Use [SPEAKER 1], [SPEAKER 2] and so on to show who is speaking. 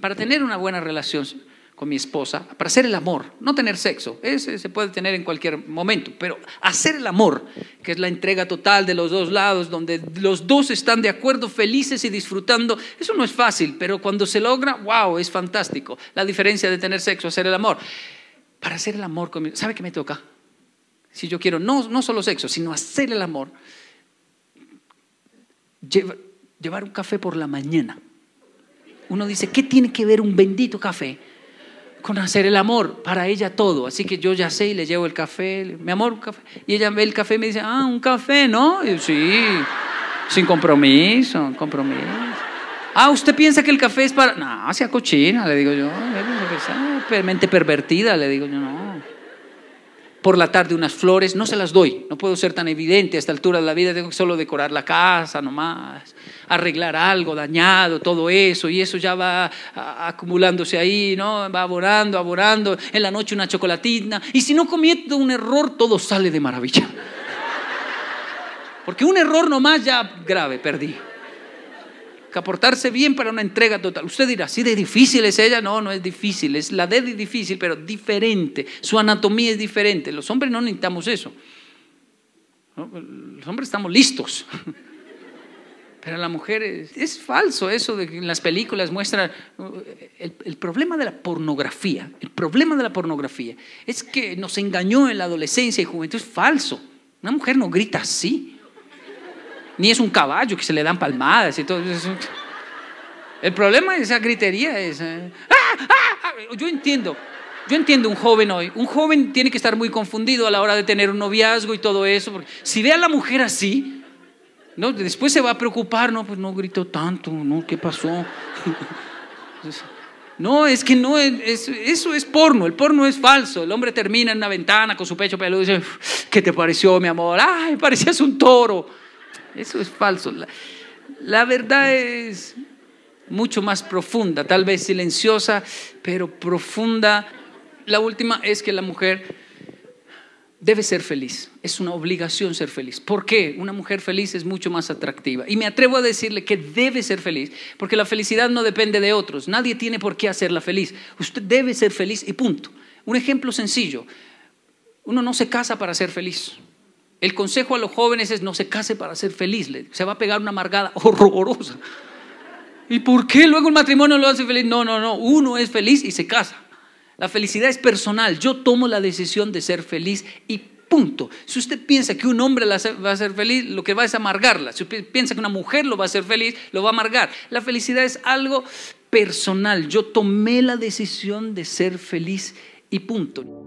[SPEAKER 1] para tener una buena relación con mi esposa, para hacer el amor, no tener sexo, ese se puede tener en cualquier momento, pero hacer el amor, que es la entrega total de los dos lados, donde los dos están de acuerdo, felices y disfrutando, eso no es fácil, pero cuando se logra, wow, es fantástico, la diferencia de tener sexo, hacer el amor. Para hacer el amor, conmigo, ¿sabe qué me toca? Si yo quiero no, no solo sexo, sino hacer el amor, llevar un café por la mañana uno dice, ¿qué tiene que ver un bendito café con hacer el amor? Para ella todo. Así que yo ya sé y le llevo el café, mi amor, un café. Y ella ve el café y me dice, ah, un café, ¿no? Y sí, sin compromiso, compromiso. Ah, ¿usted piensa que el café es para...? No, sea cochina, le digo yo. Ah, mente pervertida, le digo yo, no por la tarde unas flores, no se las doy, no puedo ser tan evidente a esta altura de la vida, tengo que solo decorar la casa nomás, arreglar algo dañado, todo eso, y eso ya va acumulándose ahí, ¿no? Va aborando, aborando, en la noche una chocolatina, y si no comiendo un error, todo sale de maravilla. Porque un error nomás ya grave, perdí que aportarse bien para una entrega total. Usted dirá, ¿sí de difícil es ella? No, no es difícil, es la de difícil, pero diferente. Su anatomía es diferente. Los hombres no necesitamos eso. Los hombres estamos listos. Pero la mujer es, falso eso de que en las películas muestran uh, el, el, problema de la pornografía. El problema de la pornografía es que nos engañó en la adolescencia y juventud. Es falso. Una mujer no grita así ni es un caballo que se le dan palmadas y todo El problema de esa gritería es... Eh, ¡Ah! ¡Ah! Ah, yo entiendo, yo entiendo un joven hoy. Un joven tiene que estar muy confundido a la hora de tener un noviazgo y todo eso. Porque si ve a la mujer así, ¿no? después se va a preocupar. No, pues no gritó tanto. No, ¿qué pasó? no, es que no, eso es porno. El porno es falso. El hombre termina en una ventana con su pecho peludo y dice, ¿qué te pareció, mi amor? Ay, parecías un toro. Eso es falso. La, verdad es mucho más profunda, tal vez silenciosa, pero profunda. La última es que la mujer debe ser feliz. Es una obligación ser feliz. ¿Por qué? Una mujer feliz es mucho más atractiva. Y me atrevo a decirle que debe ser feliz, porque la felicidad no depende de otros. Nadie tiene por qué hacerla feliz. Usted debe ser feliz y punto. Un ejemplo sencillo. Uno no se casa para ser feliz el consejo a los jóvenes es no se case para ser feliz, se va a pegar una amargada horrorosa. ¿Y por qué luego el matrimonio lo hace feliz? No, no, no, uno es feliz y se casa. La felicidad es personal, yo tomo la decisión de ser feliz y punto. Si usted piensa que un hombre va a ser feliz, lo que va es amargarla. Si usted piensa que una mujer lo va a hacer feliz, lo va a amargar. La felicidad es algo personal, yo tomé la decisión de ser feliz y punto.